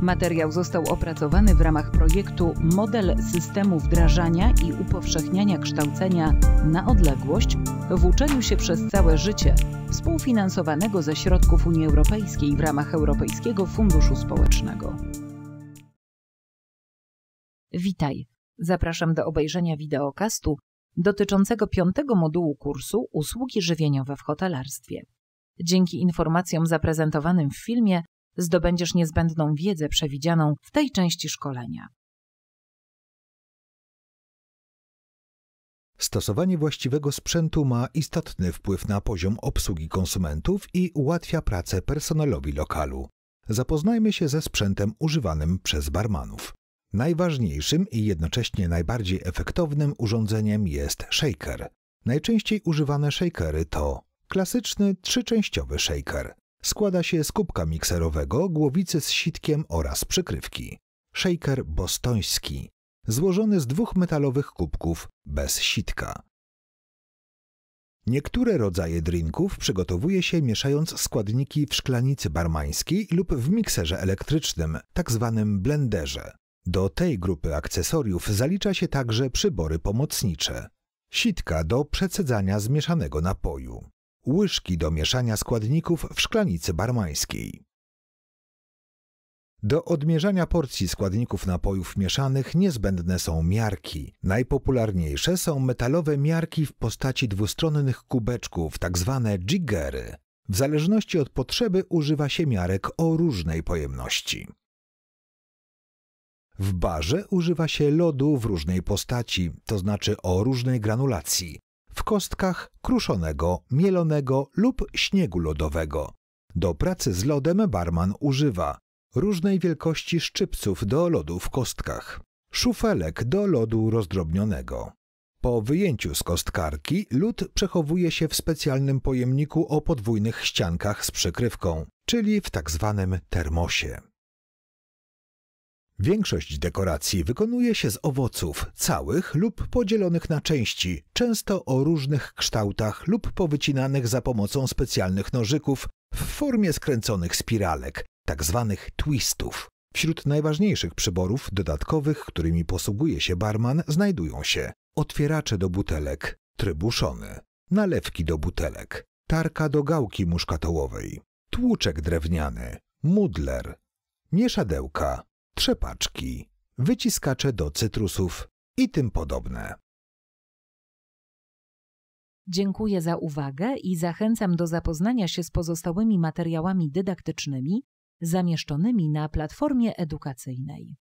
Materiał został opracowany w ramach projektu Model systemu wdrażania i upowszechniania kształcenia na odległość w uczeniu się przez całe życie, współfinansowanego ze środków Unii Europejskiej w ramach Europejskiego Funduszu Społecznego. Witaj. Zapraszam do obejrzenia wideokastu dotyczącego piątego modułu kursu Usługi żywieniowe w hotelarstwie. Dzięki informacjom zaprezentowanym w filmie zdobędziesz niezbędną wiedzę przewidzianą w tej części szkolenia. Stosowanie właściwego sprzętu ma istotny wpływ na poziom obsługi konsumentów i ułatwia pracę personelowi lokalu. Zapoznajmy się ze sprzętem używanym przez barmanów. Najważniejszym i jednocześnie najbardziej efektownym urządzeniem jest shaker. Najczęściej używane shakery to klasyczny trzyczęściowy shaker, Składa się z kubka mikserowego, głowicy z sitkiem oraz przykrywki. Shaker bostoński, złożony z dwóch metalowych kubków bez sitka. Niektóre rodzaje drinków przygotowuje się mieszając składniki w szklanicy barmańskiej lub w mikserze elektrycznym, tak zwanym blenderze. Do tej grupy akcesoriów zalicza się także przybory pomocnicze. Sitka do przecedzania zmieszanego napoju. Łyżki do mieszania składników w szklanicy barmańskiej. Do odmierzania porcji składników napojów mieszanych niezbędne są miarki. Najpopularniejsze są metalowe miarki w postaci dwustronnych kubeczków, tak zwane jiggery. W zależności od potrzeby używa się miarek o różnej pojemności. W barze używa się lodu w różnej postaci, to znaczy o różnej granulacji kostkach kruszonego, mielonego lub śniegu lodowego. Do pracy z lodem barman używa różnej wielkości szczypców do lodu w kostkach, szufelek do lodu rozdrobnionego. Po wyjęciu z kostkarki lód przechowuje się w specjalnym pojemniku o podwójnych ściankach z przykrywką, czyli w tak zwanym termosie. Większość dekoracji wykonuje się z owoców, całych lub podzielonych na części, często o różnych kształtach lub powycinanych za pomocą specjalnych nożyków w formie skręconych spiralek, tzw. Tak twistów. Wśród najważniejszych przyborów dodatkowych, którymi posługuje się barman, znajdują się otwieracze do butelek, trybuszony, nalewki do butelek, tarka do gałki muszkatołowej, tłuczek drewniany, mudler, mieszadełka, trzepaczki, wyciskacze do cytrusów i tym podobne. Dziękuję za uwagę i zachęcam do zapoznania się z pozostałymi materiałami dydaktycznymi zamieszczonymi na platformie edukacyjnej.